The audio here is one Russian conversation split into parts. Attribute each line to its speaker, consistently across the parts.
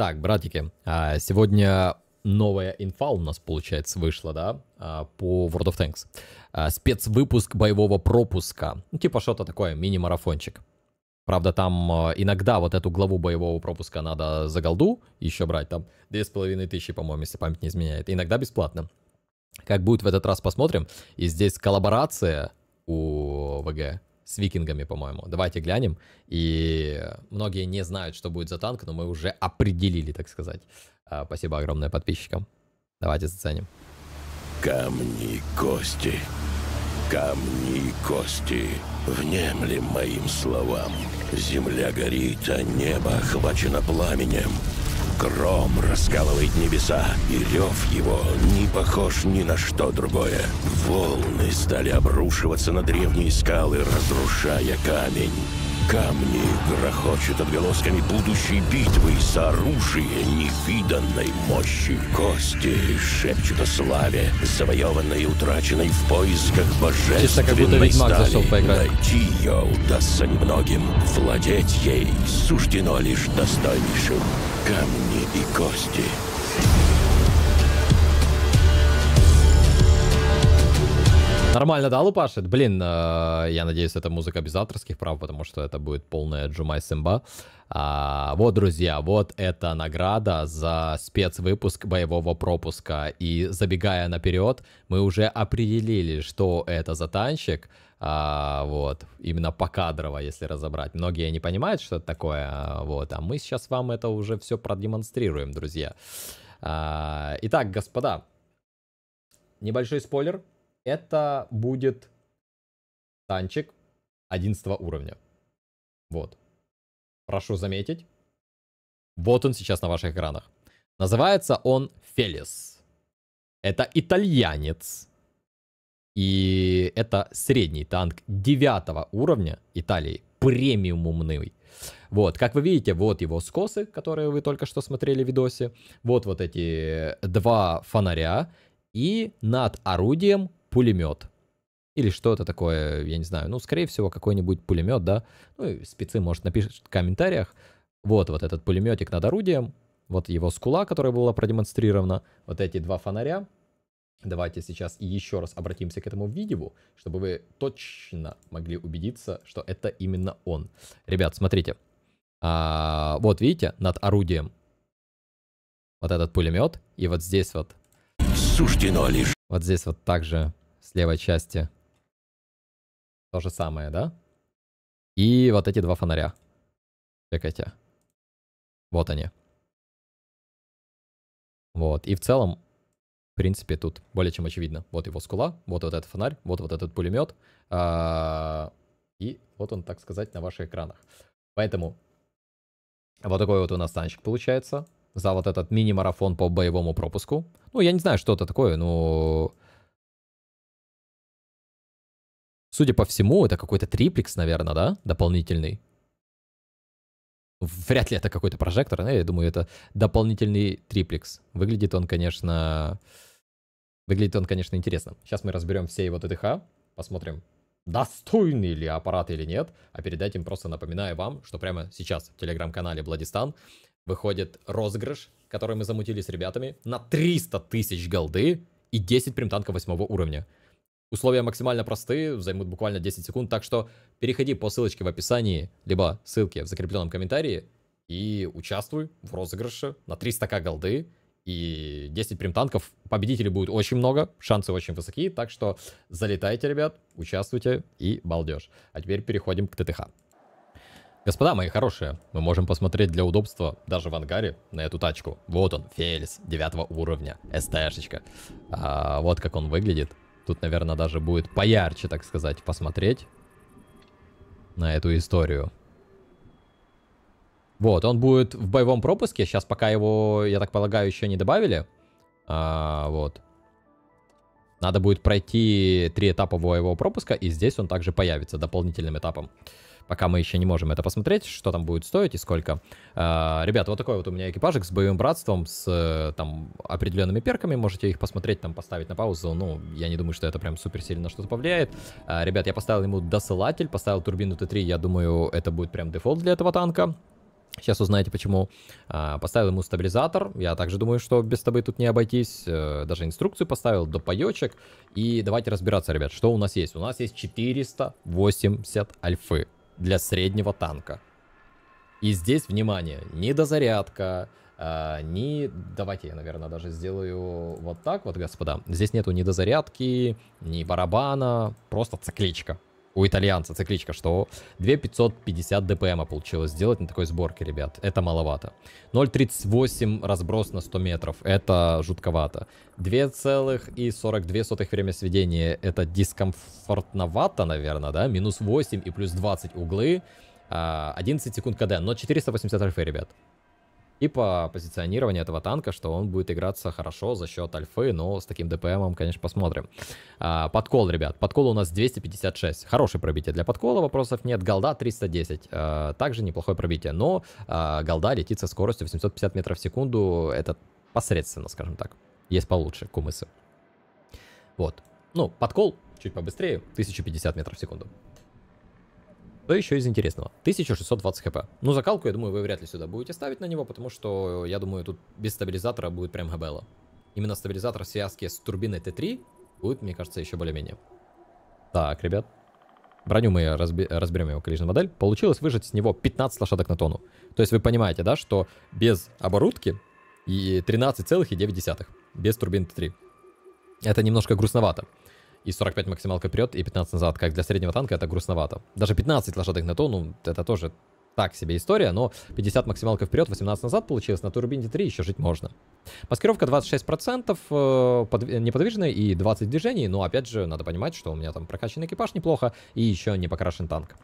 Speaker 1: Так, братики, а, сегодня новая инфа у нас, получается, вышла, да, а, по World of Tanks. А, спецвыпуск боевого пропуска. Ну, типа что-то такое, мини-марафончик. Правда, там иногда вот эту главу боевого пропуска надо за голду еще брать, там половиной тысячи, по-моему, если память не изменяет. Иногда бесплатно. Как будет в этот раз, посмотрим. И здесь коллаборация у ВГ с викингами, по-моему. Давайте глянем. И многие не знают, что будет за танк, но мы уже определили, так сказать. А, спасибо огромное подписчикам. Давайте заценим. Камни и кости. Камни и кости. Внемли моим словам. Земля горит, а небо охвачено пламенем. Гром раскалывает небеса, и рев его не похож ни на что другое. Волны стали обрушиваться на древние скалы, разрушая камень камни грохочет отголосками будущей битвы за оружие невиданной мощи. Кости шепчут о славе, завоеванной и утраченной в поисках божественной стали. Найти ее удастся немногим. Владеть ей суждено лишь достойнейшим. Камни и кости Нормально, да, лупашит? Блин, э, я надеюсь, это музыка без авторских прав, потому что это будет полная джумай Симба. А, вот, друзья, вот эта награда за спецвыпуск боевого пропуска. И забегая наперед, мы уже определили, что это за танчик. А, вот, именно по кадрово, если разобрать. Многие не понимают, что это такое, а, вот, а мы сейчас вам это уже все продемонстрируем, друзья. А, итак, господа, небольшой спойлер, это будет танчик 11 уровня. Вот. Прошу заметить. Вот он сейчас на ваших экранах. Называется он Фелис. Это итальянец. И это средний танк 9 уровня Италии. Премиумный. Вот, как вы видите, вот его скосы, которые вы только что смотрели в видосе. Вот вот эти два фонаря. И над орудием пулемет. Или что то такое, я не знаю. Ну, скорее всего, какой-нибудь пулемет, да. Ну, и спецы, может, напишут в комментариях. Вот, вот этот пулеметик над орудием. Вот его скула, которая была продемонстрирована. Вот эти два фонаря. Давайте сейчас еще раз обратимся к этому видео, чтобы вы точно могли убедиться, что это именно он. Ребят, смотрите. А, вот видите, над орудием вот этот пулемет. И вот здесь вот... Суждено лишь. Вот здесь вот также с левой части. То же самое, да? И вот эти два фонаря. Чекайте. Вот они. Вот. И в целом, в принципе, тут более чем очевидно. Вот его скула, вот вот этот фонарь, вот вот этот пулемет. А, и вот он, так сказать, на ваших экранах. Поэтому вот такой вот у нас танчик получается за вот этот мини-марафон по боевому пропуску. Ну, я не знаю, что это такое, но Судя по всему, это какой-то триплекс, наверное, да? Дополнительный. Вряд ли это какой-то прожектор, но я думаю, это дополнительный триплекс. Выглядит он, конечно... Выглядит он, конечно, интересно. Сейчас мы разберем все его ТТХ, посмотрим, достойный ли аппарат или нет. А перед этим просто напоминаю вам, что прямо сейчас в телеграм-канале Владистан выходит розыгрыш, который мы замутили с ребятами, на 300 тысяч голды и 10 примтанка 8 уровня. Условия максимально простые, займут буквально 10 секунд, так что переходи по ссылочке в описании, либо ссылке в закрепленном комментарии и участвуй в розыгрыше на 300к голды и 10 танков. Победителей будет очень много, шансы очень высоки, так что залетайте, ребят, участвуйте и балдеж. А теперь переходим к ТТХ. Господа мои хорошие, мы можем посмотреть для удобства даже в ангаре на эту тачку. Вот он, Фелис, 9 уровня, СТшечка. А, вот как он выглядит. Тут, наверное, даже будет поярче, так сказать, посмотреть на эту историю. Вот, он будет в боевом пропуске. Сейчас пока его, я так полагаю, еще не добавили. А, вот. Надо будет пройти три этапа боевого пропуска, и здесь он также появится дополнительным этапом пока мы еще не можем это посмотреть, что там будет стоить и сколько. Э, а, ребята, вот такой вот у меня экипажик с боевым братством, с э, там определенными перками, можете их посмотреть, там поставить на паузу, ну, я не думаю, что это прям супер сильно что-то повлияет. Э, ребят, я поставил ему досылатель, поставил турбину Т3, я думаю, это будет прям дефолт для этого танка. Сейчас узнаете почему. А, поставил ему стабилизатор. Я также думаю, что без тобой тут не обойтись. Э, даже инструкцию поставил, до паечек. И давайте разбираться, ребят, что у нас есть. У нас есть 480 альфы для среднего танка. И здесь, внимание, не дозарядка, э, ни... Давайте я, наверное, даже сделаю вот так вот, господа. Здесь нету ни дозарядки, ни барабана, просто цикличка у итальянца цикличка, что 2550 дпм получилось сделать на такой сборке, ребят. Это маловато. 0.38 разброс на 100 метров. Это жутковато. 2,42 время сведения. Это дискомфортновато, наверное, да? Минус 8 и плюс 20 углы. 11 а, секунд КД, но 480 альфы, ребят. И по позиционированию этого танка, что он будет играться хорошо за счет альфы, но с таким ДПМом, конечно, посмотрим. А, подкол, ребят. Подкол у нас 256. Хорошее пробитие для подкола, вопросов нет. Голда 310. А, также неплохое пробитие, но а, голда летит со скоростью 850 метров в секунду. Это посредственно, скажем так. Есть получше кумысы. Вот. Ну, подкол чуть побыстрее, 1050 метров в секунду. Что еще из интересного? 1620 хп. Ну, закалку, я думаю, вы вряд ли сюда будете ставить на него, потому что, я думаю, тут без стабилизатора будет прям хбла. Именно стабилизатор в связке с турбиной Т3 будет, мне кажется, еще более-менее. Так, ребят. Броню мы разби разберем его коллежную модель. Получилось выжать с него 15 лошадок на тонну. То есть вы понимаете, да, что без оборудки и 13,9. Без турбин Т3. Это немножко грустновато и 45 максималка вперед, и 15 назад. Как для среднего танка это грустновато. Даже 15 лошадок на тонну, это тоже так себе история, но 50 максималка вперед, 18 назад получилось, на турбине 3 еще жить можно. Маскировка 26%, э, под, э, неподвижная и 20 движений, но опять же надо понимать, что у меня там прокачан экипаж неплохо и еще не покрашен танк.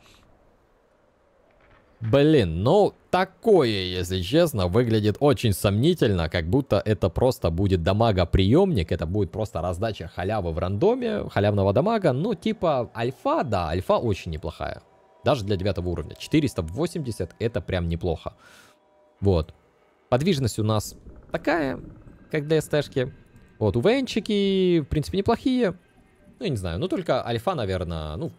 Speaker 1: Блин, ну такое, если честно, выглядит очень сомнительно, как будто это просто будет дамага-приемник, это будет просто раздача халявы в рандоме, халявного дамага, ну типа альфа, да, альфа очень неплохая. Даже для девятого уровня. 480 это прям неплохо. Вот. Подвижность у нас такая, как для СТшки. Вот, увенчики, в принципе, неплохие. Ну, я не знаю, ну только альфа, наверное, ну,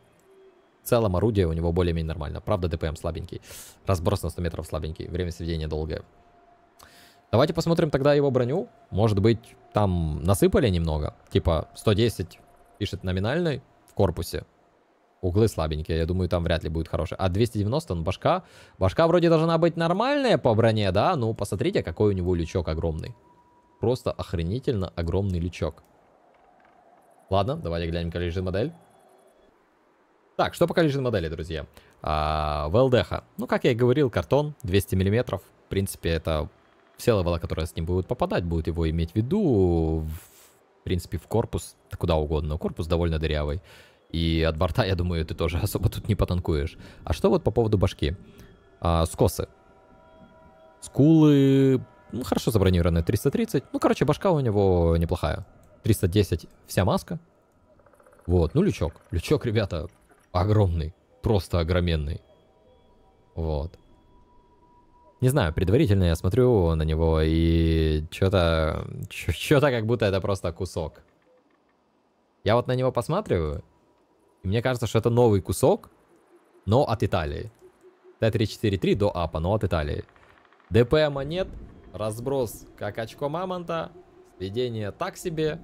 Speaker 1: целом орудие у него более-менее нормально. Правда, ДПМ слабенький. Разброс на 100 метров слабенький. Время сведения долгое. Давайте посмотрим тогда его броню. Может быть, там насыпали немного. Типа 110 пишет номинальный в корпусе. Углы слабенькие, я думаю, там вряд ли будет хороший. А 290, ну, башка. Башка вроде должна быть нормальная по броне, да? Ну, посмотрите, какой у него лючок огромный. Просто охренительно огромный лючок. Ладно, давайте глянем коллежный модель. Так, что по количеству моделей, друзья? А, ВЛДХ. Ну, как я и говорил, картон 200 мм. В принципе, это все левела, которые с ним будут попадать, будут его иметь в виду. В принципе, в корпус, куда угодно. корпус довольно дырявый. И от борта, я думаю, ты тоже особо тут не потанкуешь. А что вот по поводу башки? А, скосы. Скулы, ну, хорошо забронированные, 330. Ну, короче, башка у него неплохая. 310 вся маска. Вот, ну, лючок. Лючок, ребята, огромный, просто огроменный. Вот. Не знаю, предварительно я смотрю на него и что-то, что-то как будто это просто кусок. Я вот на него посматриваю, и мне кажется, что это новый кусок, но от Италии. Т-343 до АПа, но от Италии. ДПМа монет, разброс как очко мамонта, сведение так себе,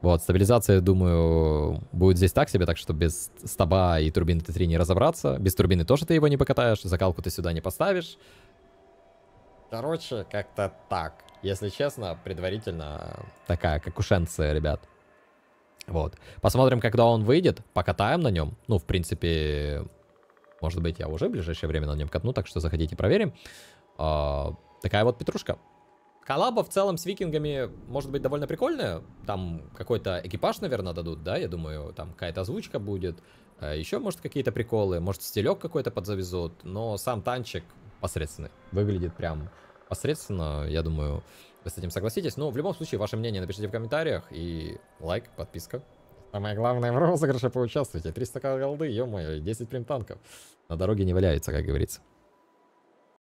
Speaker 1: вот, стабилизация, думаю, будет здесь так себе, так что без стаба и турбины Т3 не разобраться. Без турбины тоже ты его не покатаешь, закалку ты сюда не поставишь. Короче, как-то так. Если честно, предварительно такая кокушенция, ребят. Вот. Посмотрим, когда он выйдет. Покатаем на нем. Ну, в принципе, может быть, я уже в ближайшее время на нем катну, так что заходите, проверим. А, такая вот петрушка. Коллаба в целом с викингами может быть довольно прикольная. Там какой-то экипаж, наверное, дадут, да? Я думаю, там какая-то озвучка будет. А еще, может, какие-то приколы. Может, стилек какой-то подзавезут. Но сам танчик посредственный. Выглядит прям посредственно. Я думаю, вы с этим согласитесь. Но в любом случае, ваше мнение напишите в комментариях. И лайк, подписка. Самое главное, в розыгрыше поучаствуйте. 300к голды, ё-моё, 10 примтанков. На дороге не валяется, как говорится.